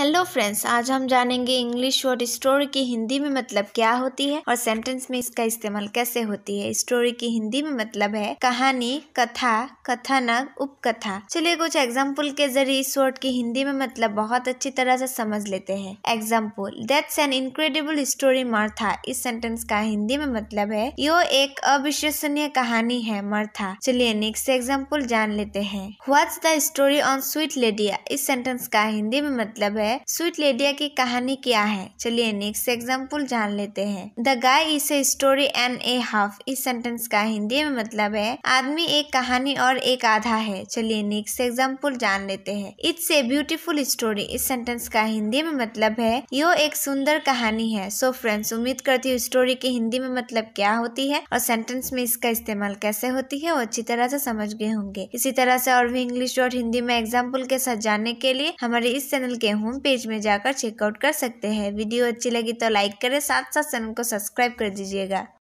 hello friends आज हम जानेंगे इंग्लिश वर्ड स्टोरी की हिंदी में मतलब क्या होती है और सेंटेंस में इसका इस्तेमाल कैसे होती है स्टोरी की हिंदी में मतलब है कहानी कथा कथानक उपकथा चलिए कुछ एग्जाम्पल के जरिए इस वर्ड की हिंदी में मतलब बहुत अच्छी तरह से समझ लेते हैं example that's an incredible story Martha इस सेंटेंस का हिंदी में मतलब है यो एक अविश्वसनीय कहानी है मर्था चलिए नेक्स्ट एग्जाम्पल जान लेते हैं what's the story on sweet Lydia इस सेंटेंस का हिंदी में मतलब है है स्वीट लेडिया की कहानी क्या है चलिए नेक्स्ट एग्जाम्पल जान लेते हैं the guy is a story and a half इस सेंटेंस का हिंदी में मतलब है आदमी एक कहानी और एक आधा है चलिए नेक्स्ट एग्जाम्पल जान लेते हैं इट्स ए ब्यूटीफुल स्टोरी इस सेंटेंस का हिंदी में मतलब है यो एक सुंदर कहानी है सो so फ्रेंड्स उम्मीद करती हूँ स्टोरी की हिंदी में मतलब क्या होती है और सेंटेंस में इसका इस्तेमाल कैसे होती है वो अच्छी तरह से समझ गए होंगे इसी तरह से और भी इंग्लिश और हिंदी में एग्जाम्पल के साथ जानने के लिए हमारे इस चैनल के होम पेज में जाकर चेकआउट कर सकते हैं वीडियो अच्छी लगी तो लाइक करें साथ साथ चैनल को सब्सक्राइब कर दीजिएगा